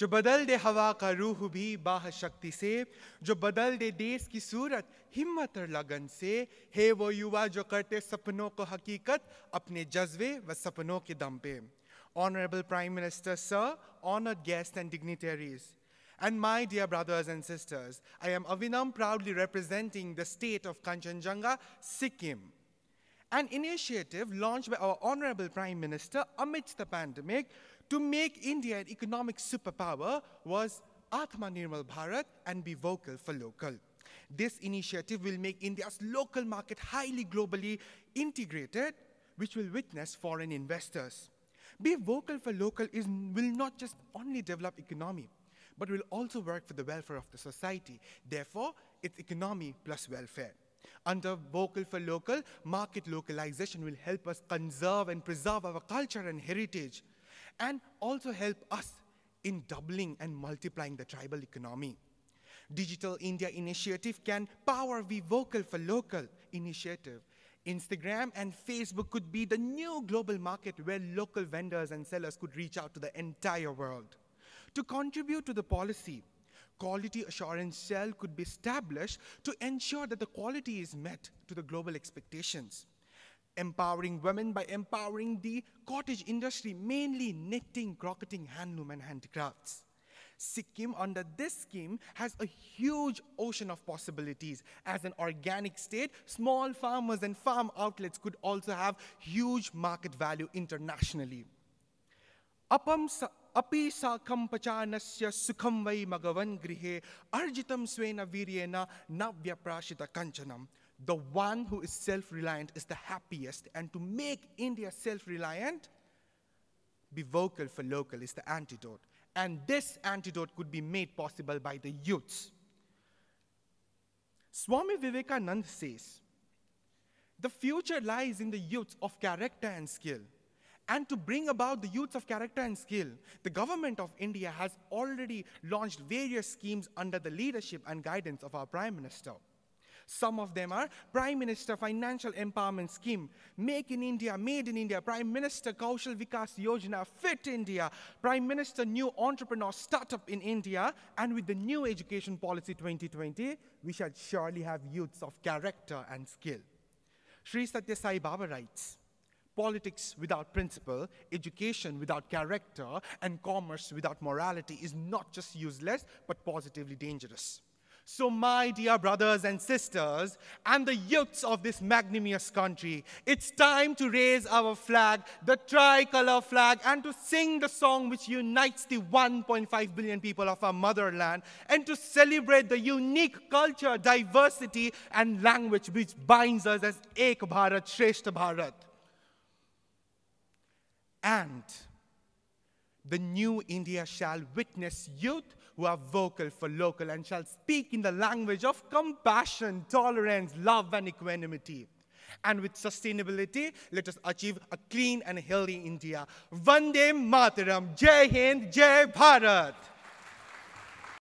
जो बदल दे हवा का रूह भी बाह शक्ति से जो बदल दे देश की सूरत हिम्मत और लगन से हे वो युवा जो करते सपनों को हकीकत अपने जज्बे व सपनों के दम पे honourable prime minister sir honoured guest and dignitaries And my dear brothers and sisters, I am Avinam proudly representing the state of Kanchenjunga, Sikkim. an initiative launched by our Honorable Prime Minister amidst the pandemic to make India an economic superpower was Atmanirbhar Bharat and be vocal for local. This initiative will make India's local market highly globally integrated, which will witness foreign investors. Be vocal for local is, will not just only develop economy, but will also work for the welfare of the society. Therefore, it's economy plus welfare. Under vocal for local, market localization will help us conserve and preserve our culture and heritage, and also help us in doubling and multiplying the tribal economy. Digital India initiative can power the vocal for local initiative. Instagram and Facebook could be the new global market where local vendors and sellers could reach out to the entire world. To contribute to the policy, quality assurance cell could be established to ensure that the quality is met to the global expectations. Empowering women by empowering the cottage industry, mainly knitting, crocheting, handloom, and handicrafts. Sikkim, under this scheme, has a huge ocean of possibilities. As an organic state, small farmers and farm outlets could also have huge market value internationally. Upam अपि साकं पचानस्य सुखं वै मघवन् गृहे अर्जितं स्वेन वीर्येण the one who is self reliant is the happiest. And to make India self reliant, be vocal for local is the antidote. And this antidote could be made possible by the youths. Swami Vivekananda says, The future lies in the youths of character and skill. And to bring about the youths of character and skill, the government of India has already launched various schemes under the leadership and guidance of our Prime Minister. Some of them are Prime Minister Financial Empowerment Scheme, Make in India, Made in India, Prime Minister Kaushal Vikas Yojana, Fit India, Prime Minister New Entrepreneur Startup in India, and with the new Education Policy 2020, we shall surely have youths of character and skill. Sri Satya Sai Baba writes, Politics without principle, education without character, and commerce without morality is not just useless, but positively dangerous. So, my dear brothers and sisters, and the youths of this magnanimous country, it's time to raise our flag, the tricolor flag, and to sing the song which unites the 1.5 billion people of our motherland, and to celebrate the unique culture, diversity, and language which binds us as Ek Bharat, Shreshtha Bharat. And the new India shall witness youth who are vocal for local and shall speak in the language of compassion, tolerance, love, and equanimity. And with sustainability, let us achieve a clean and healthy India. Vande Mataram, Jai Hind, Jai Bharat.